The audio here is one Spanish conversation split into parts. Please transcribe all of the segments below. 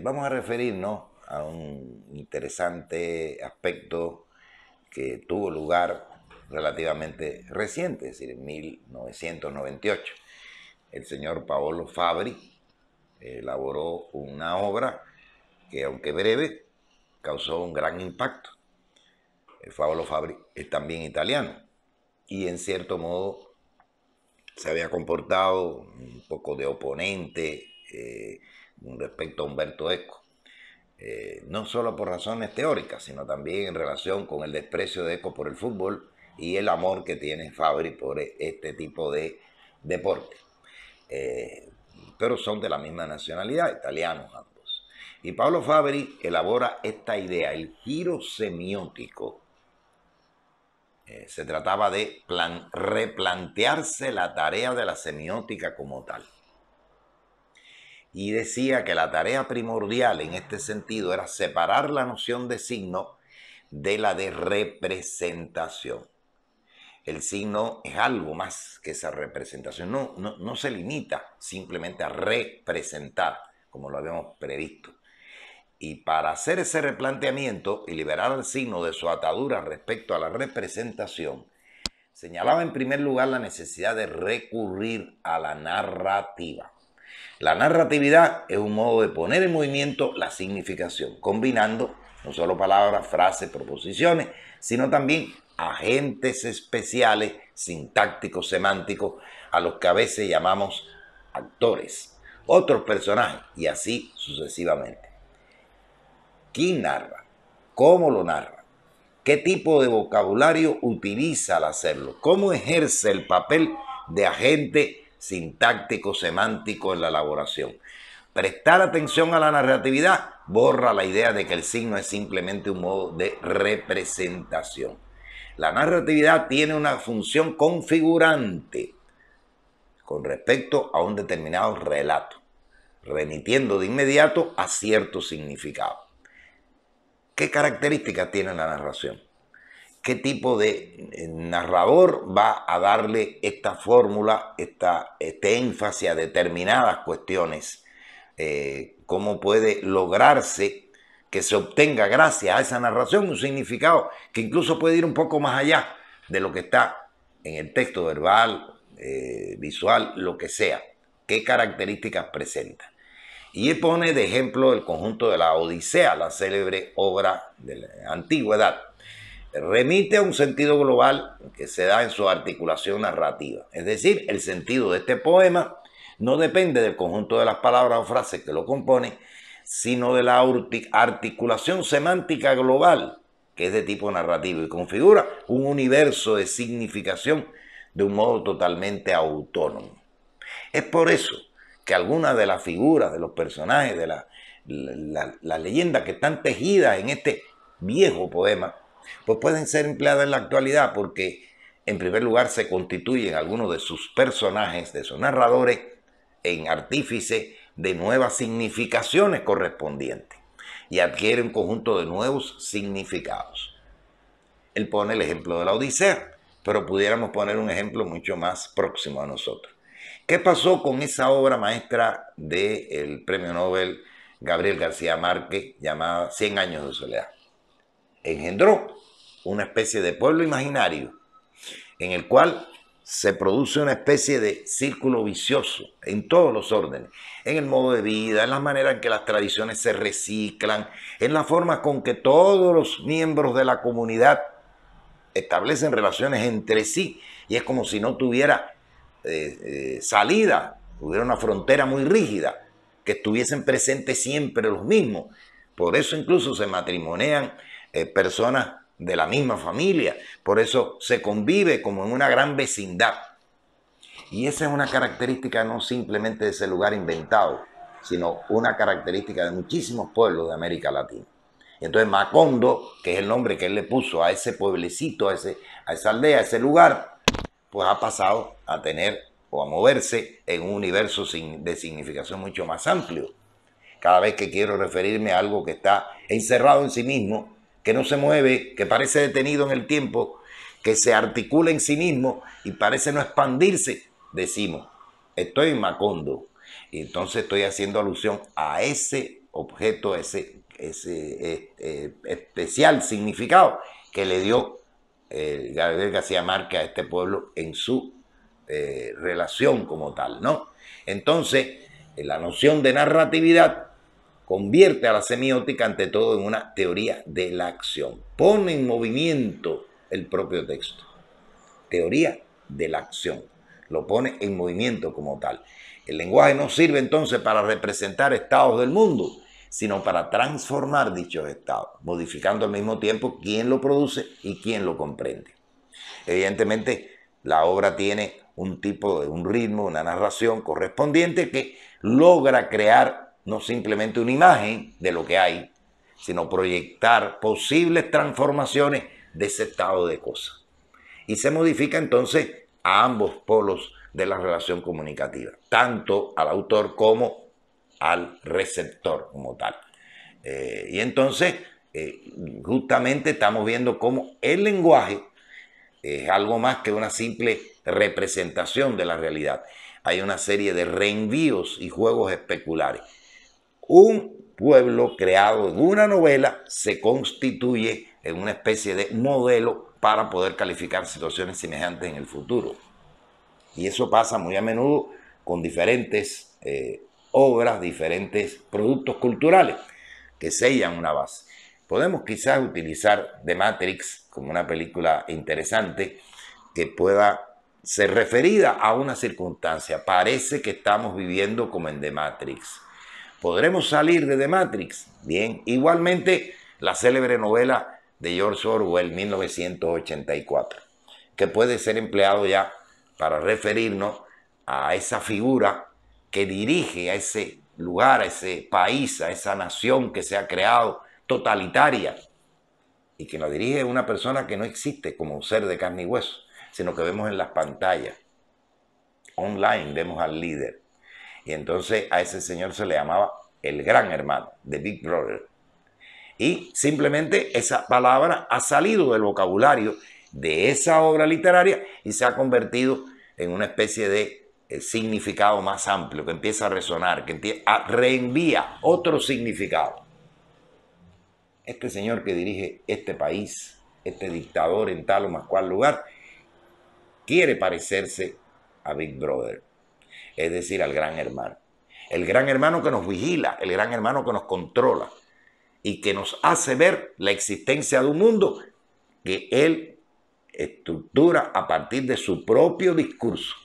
vamos a referirnos a un interesante aspecto que tuvo lugar relativamente reciente, es decir, en 1998. El señor Paolo Fabri eh, elaboró una obra que, aunque breve, causó un gran impacto. El eh, Paolo Fabri es también italiano y, en cierto modo, se había comportado un poco de oponente eh, respecto a Humberto Eco. Eh, no solo por razones teóricas, sino también en relación con el desprecio de Eco por el fútbol y el amor que tiene Fabri por e-, este tipo de deporte. Eh, pero son de la misma nacionalidad, italianos ambos. Y Pablo Fabri elabora esta idea, el giro semiótico. se trataba de replantearse la tarea de la semiótica como tal y decía que la tarea primordial en este sentido era separar la noción de signo de la de representación. El signo es algo más que esa representación, no, no, se limita simplemente a representar, como lo habíamos previsto. Y para hacer ese replanteamiento y liberar al signo de su atadura respecto a la representación, señalaba en primer lugar la necesidad de recurrir a la narrativa. La narratividad es un modo de poner en movimiento la significación, combinando no solo palabras, frases, proposiciones, sino también agentes especiales, sintácticos, semánticos, a los que a veces llamamos actores, otros personajes y así sucesivamente. ¿Quién narra? ¿Cómo lo narra? ¿Qué tipo de vocabulario utiliza al hacerlo? ¿Cómo ejerce el papel de agente sintáctico, semántico en la elaboración. Prestar atención a la narratividad borra la idea de que el signo es simplemente un modo de representación. La narratividad tiene una función configurante con respecto a un determinado relato, remitiendo de inmediato a cierto significado. ¿Qué características tiene la narración? qué tipo de eh, narrador va a darle esta fórmula, esta, este énfasis a determinadas cuestiones, eh, cómo puede lograrse que se obtenga gracias a esa narración un significado que incluso puede ir un poco más allá de lo que está en el texto verbal, eh, visual, lo que sea, qué características presenta. Y él pone de ejemplo el conjunto de la Odisea, la célebre obra de la antigüedad, remite a un sentido global que se da en su articulación narrativa. Es decir, el sentido de este poema no depende del conjunto de las palabras o frases que lo componen, sino de la articulación semántica global, que es de tipo narrativo y configura un universo de significación de un modo totalmente autónomo. Es por eso que algunas de las figuras, de los personajes, de las leyendas que están tejidas en este viejo poema, pues pueden ser empleadas en la actualidad porque en primer lugar se constituyen algunos de sus personajes, de sus narradores, en artífices de nuevas significaciones correspondientes y adquiere un conjunto de nuevos significados. Él pone el ejemplo de la Odisea, pero pudiéramos poner un ejemplo mucho más próximo a nosotros. ¿Qué pasó con esa obra maestra del premio Nobel Gabriel García Márquez llamada Cien años de soledad? Engendró una especie de pueblo imaginario en el cual se produce una especie de círculo vicioso en todos los órdenes, en el modo de vida, en la manera en que las tradiciones se reciclan, en la forma con que todos los miembros de la comunidad establecen relaciones entre sí y es como si no tuviera eh, eh, salida, hubiera una frontera muy rígida, que estuviesen presentes siempre los mismos. Por eso incluso se matrimonean eh, personas de la misma familia. Por eso se convive como en una gran vecindad. Y esa es una característica no simplemente de ese lugar inventado, sino una característica de muchísimos pueblos de América Latina. Entonces Macondo, que es el nombre que él le puso a ese pueblecito, a, ese, a esa aldea, a ese lugar, pues ha pasado a tener o a moverse en un universo de significación mucho más amplio. Cada vez que quiero referirme a algo que está encerrado en sí mismo, que no se mueve, que parece detenido en el tiempo, que se articula en sí mismo y parece no expandirse, decimos, estoy en macondo. Y entonces estoy haciendo alusión a ese objeto, ese, ese eh, eh, especial significado que le dio eh, Gabriel García Márquez a este pueblo en su relación como tal, ¿no? Entonces, la noción de narratividad convierte a la semiótica ante todo en una teoría de la acción. Pone en movimiento el propio texto. Teoría de la acción. Lo pone en movimiento como tal. El lenguaje no sirve entonces para representar estados del mundo, sino para transformar dichos estados, modificando al mismo tiempo quién lo produce y quién lo comprende. Evidentemente, la obra tiene un tipo de un ritmo, una narración correspondiente que logra crear no simplemente una imagen de lo que hay, sino proyectar posibles transformaciones de ese estado de cosas. Y se modifica entonces a ambos polos de la relación comunicativa, tanto al autor como al receptor como tal. Eh, y entonces, eh, justamente estamos viendo cómo el lenguaje es algo más que una simple representación de la realidad. Hay una serie de reenvíos y juegos especulares un pueblo creado en una novela se constituye en una especie de modelo para poder calificar situaciones semejantes en el futuro. Y eso pasa muy a menudo con diferentes eh, obras, diferentes productos culturales que sellan una base. Podemos quizás utilizar The Matrix como una película interesante que pueda ser referida a una circunstancia. Parece que estamos viviendo como en The Matrix. ¿Podremos salir de The Matrix? Bien, igualmente la célebre novela de George Orwell, 1984, que puede ser empleado ya para referirnos a esa figura que dirige a ese lugar, a ese país, a esa nación que se ha creado totalitaria y que la dirige una persona que no existe como un ser de carne y hueso, sino que vemos en las pantallas. Online vemos al líder. Y entonces a ese señor se le llamaba el gran hermano, de big brother. Y simplemente esa palabra ha salido del vocabulario de esa obra literaria y se ha convertido en una especie de eh, significado más amplio, que empieza a resonar, que reenvía otro significado. Este señor que dirige este país, este dictador en tal o más cual lugar, quiere parecerse a Big Brother es decir, al gran hermano. El gran hermano que nos vigila, el gran hermano que nos controla y que nos hace ver la existencia de un mundo que él estructura a partir de su propio discurso.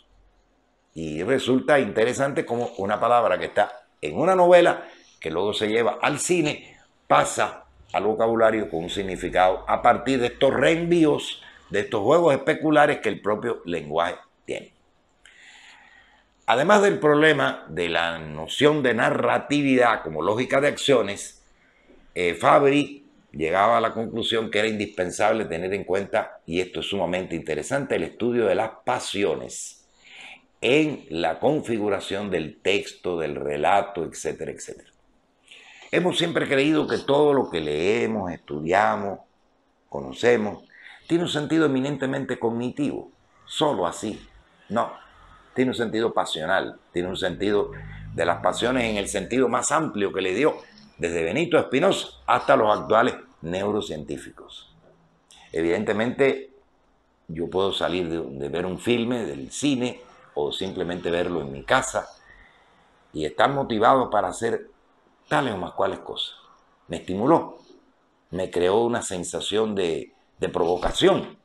Y resulta interesante como una palabra que está en una novela, que luego se lleva al cine, pasa al vocabulario con un significado a partir de estos reenvíos, de estos juegos especulares que el propio lenguaje tiene. Además del problema de la noción de narratividad como lógica de acciones, eh, Fabry llegaba a la conclusión que era indispensable tener en cuenta, y esto es sumamente interesante, el estudio de las pasiones en la configuración del texto, del relato, etcétera, etcétera. Hemos siempre creído que todo lo que leemos, estudiamos, conocemos, tiene un sentido eminentemente cognitivo, solo así. No, tiene un sentido pasional, tiene un sentido de las pasiones en el sentido más amplio que le dio desde Benito Espinosa hasta los actuales neurocientíficos. Evidentemente, yo puedo salir de, ver un filme, del cine, o simplemente verlo en mi casa y estar motivado para hacer tales o más cuales cosas. Me estimuló, me creó una sensación de, de provocación.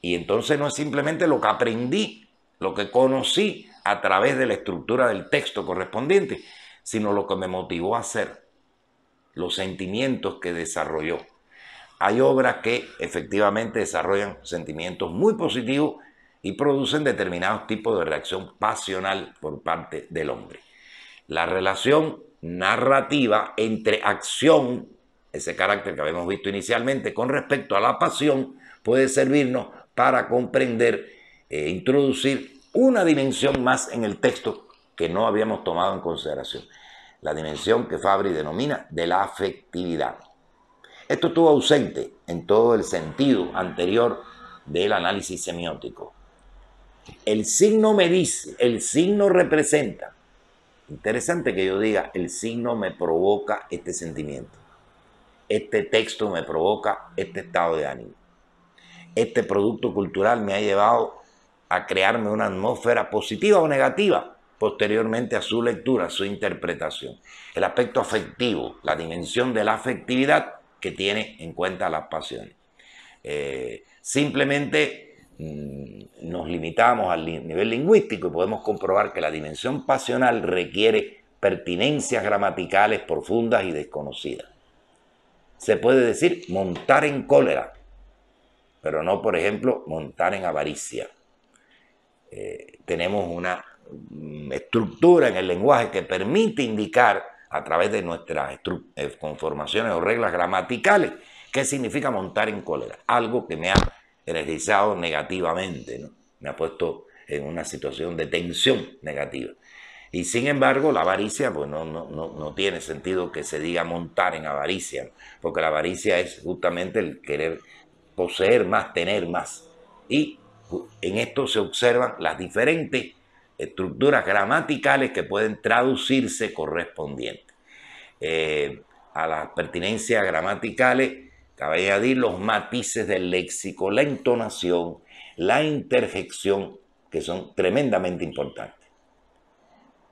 Y entonces no es simplemente lo que aprendí lo que conocí a través de la estructura del texto correspondiente, sino lo que me motivó a hacer, los sentimientos que desarrolló. Hay obras que efectivamente desarrollan sentimientos muy positivos y producen determinados tipos de reacción pasional por parte del hombre. La relación narrativa entre acción, ese carácter que habíamos visto inicialmente, con respecto a la pasión, puede servirnos para comprender e introducir una dimensión más en el texto que no habíamos tomado en consideración, la dimensión que Fabri denomina de la afectividad. Esto estuvo ausente en todo el sentido anterior del análisis semiótico. El signo me dice, el signo representa. Interesante que yo diga, el signo me provoca este sentimiento. Este texto me provoca este estado de ánimo. Este producto cultural me ha llevado a crearme una atmósfera positiva o negativa posteriormente a su lectura, a su interpretación. El aspecto afectivo, la dimensión de la afectividad que tiene en cuenta las pasiones. Eh, simplemente mm, nos limitamos al nivel lingüístico y podemos comprobar que la dimensión pasional requiere pertinencias gramaticales profundas y desconocidas. Se puede decir montar en cólera, pero no, por ejemplo, montar en avaricia. Eh, tenemos una mm, estructura en el lenguaje que permite indicar a través de nuestras eh, conformaciones o reglas gramaticales qué significa montar en cólera, algo que me ha energizado negativamente, me ha puesto en una situación de tensión negativa. Y sin embargo, la avaricia, pues no, tiene sentido que se diga montar en avaricia, porque la avaricia es justamente el querer poseer más, tener más. Y en esto se observan las diferentes estructuras gramaticales que pueden traducirse correspondientes. Eh, a las pertinencias gramaticales, cabe añadir los matices del léxico, la entonación, la interjección, que son tremendamente importantes.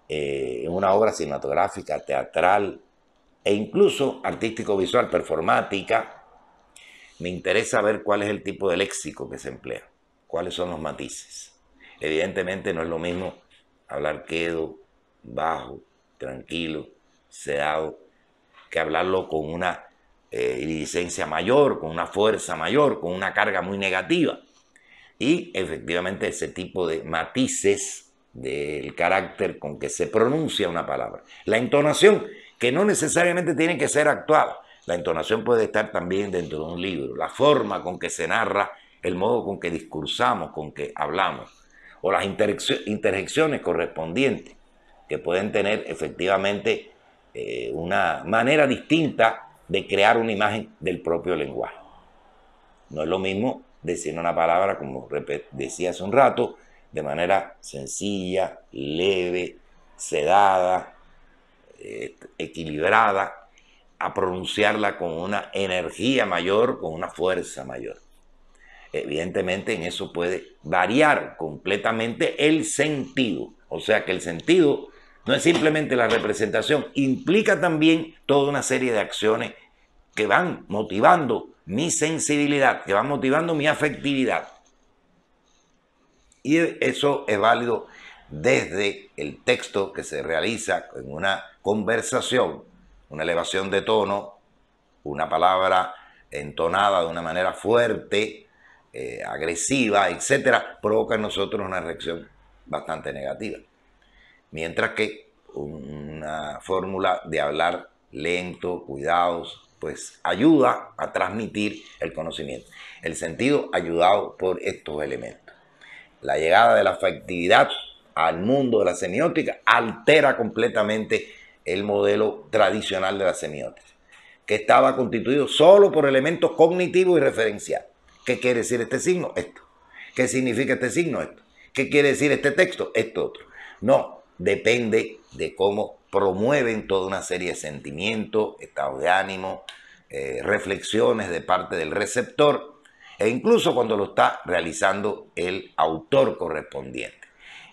en eh, una obra cinematográfica, teatral e incluso artístico-visual, performática, me interesa ver cuál es el tipo de léxico que se emplea cuáles son los matices. Evidentemente no es lo mismo hablar quedo, bajo, tranquilo, sedado, que hablarlo con una eh, mayor, con una fuerza mayor, con una carga muy negativa. Y efectivamente ese tipo de matices del carácter con que se pronuncia una palabra. La entonación, que no necesariamente tiene que ser actuada. La entonación puede estar también dentro de un libro. La forma con que se narra el modo con que discursamos, con que hablamos, o las interjecciones correspondientes, que pueden tener efectivamente eh, una manera distinta de crear una imagen del propio lenguaje. No es lo mismo decir una palabra, como decía hace un rato, de manera sencilla, leve, sedada, eh, equilibrada, a pronunciarla con una energía mayor, con una fuerza mayor. Evidentemente en eso puede variar completamente el sentido. O sea que el sentido no es simplemente la representación, implica también toda una serie de acciones que van motivando mi sensibilidad, que van motivando mi afectividad. Y eso es válido desde el texto que se realiza en una conversación, una elevación de tono, una palabra entonada de una manera fuerte, eh, agresiva, etcétera, provoca en nosotros una reacción bastante negativa. Mientras que una fórmula de hablar lento, cuidados, pues ayuda a transmitir el conocimiento. El sentido ayudado por estos elementos. La llegada de la afectividad al mundo de la semiótica altera completamente el modelo tradicional de la semiótica, que estaba constituido solo por elementos cognitivos y referenciales. ¿Qué quiere decir este signo? Esto. ¿Qué significa este signo? Esto. ¿Qué quiere decir este texto? Esto otro. No, depende de cómo promueven toda una serie de sentimientos, estados de ánimo, eh, reflexiones de parte del receptor e incluso cuando lo está realizando el autor correspondiente.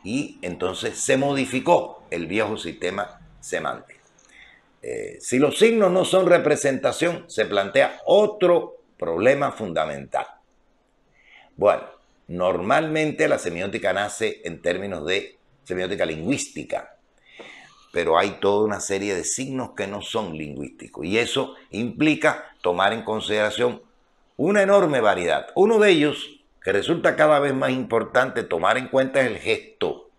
Y entonces se modificó el viejo sistema semántico. Eh, si los signos no son representación, se plantea otro problema fundamental. Bueno, normalmente la semiótica nace en términos de semiótica lingüística, pero hay toda una serie de signos que no son lingüísticos y eso implica tomar en consideración una enorme variedad. Uno de ellos, que resulta cada vez más importante tomar en cuenta, es el gesto.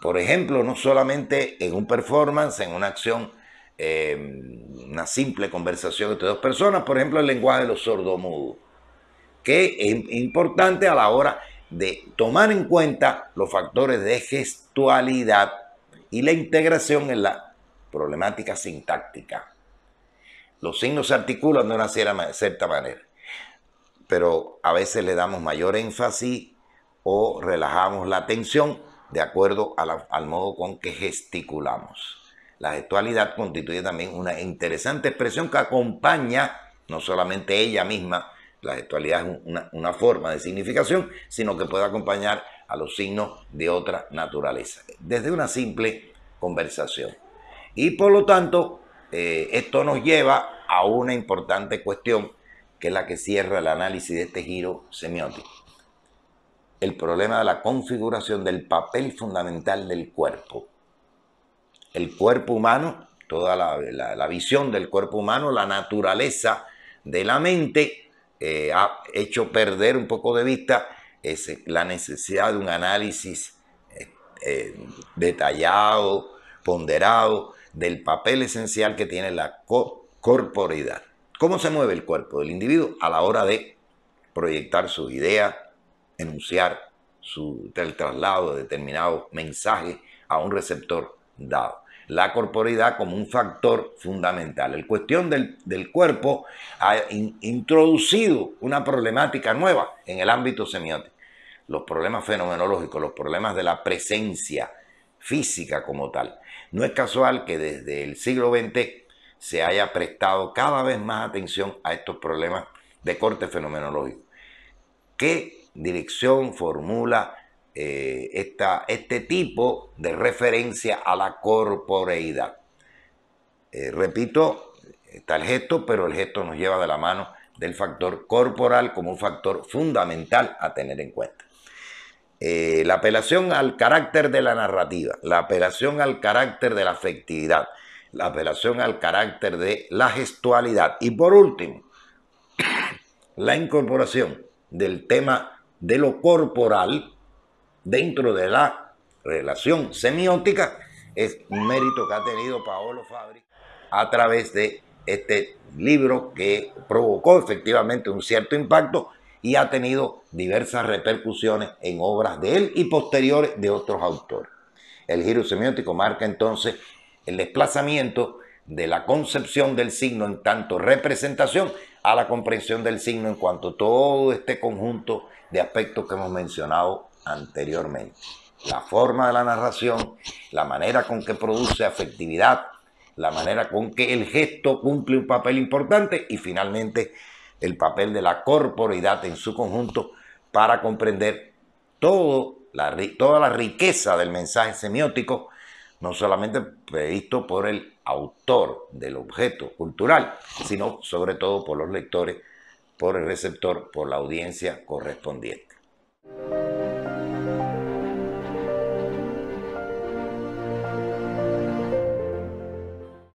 Por ejemplo, no solamente en un performance, en una acción, eh, una simple conversación entre dos personas, por ejemplo, el lenguaje de los sordomudos que es importante a la hora de tomar en cuenta los factores de gestualidad y la integración en la problemática sintáctica. Los signos se articulan de una cierta manera, pero a veces le damos mayor énfasis o relajamos la atención de acuerdo al modo con que gesticulamos. La gestualidad constituye también una interesante expresión que acompaña no solamente ella misma, la gestualidad es una, forma de significación, sino que puede acompañar a los signos de otra naturaleza, desde una simple conversación. Y por lo tanto, eh, esto nos lleva a una importante cuestión, que es la que cierra el análisis de este giro semiótico. El problema de la configuración del papel fundamental del cuerpo. El cuerpo humano, toda la visión del cuerpo humano, la naturaleza de la mente eh, ha hecho perder un poco de vista eh, la necesidad de un análisis eh, detallado, ponderado, del papel esencial que tiene la ¿Cómo se mueve el cuerpo del individuo a la hora de proyectar su idea, enunciar su, el traslado de determinados mensajes a un receptor dado? la corporeidad como un factor fundamental. El cuestión del, cuerpo ha introducido una problemática nueva en el ámbito semiótico. Los problemas fenomenológicos, los problemas de la presencia física como tal. No es casual que desde el siglo XX se haya prestado cada vez más atención a estos problemas de corte fenomenológico. ¿Qué dirección formula eh, este tipo de referencia a la corporeidad. Eh, repito, está el gesto, pero el gesto nos lleva de la mano del factor corporal como un factor fundamental a tener en cuenta. Eh, la apelación al carácter de la narrativa, la apelación al carácter de la afectividad, la apelación al carácter de la gestualidad y por último, la incorporación del tema de lo corporal dentro de la relación semiótica es un mérito que ha tenido Paolo Fabri a través de este libro que provocó efectivamente un cierto impacto y ha tenido diversas repercusiones en obras de él y posteriores de otros autores. El giro semiótico marca entonces el desplazamiento de la concepción del signo en tanto representación a la comprensión del signo en cuanto a todo este conjunto de aspectos que hemos mencionado anteriormente. La forma de la narración, la manera con que produce afectividad, la manera con que el gesto cumple un papel importante y finalmente el papel de la corporeidad en su conjunto para comprender todo la, toda la riqueza del mensaje semiótico, no solamente previsto por el autor del objeto cultural, sino sobre todo por los lectores, por el receptor, por la audiencia correspondiente.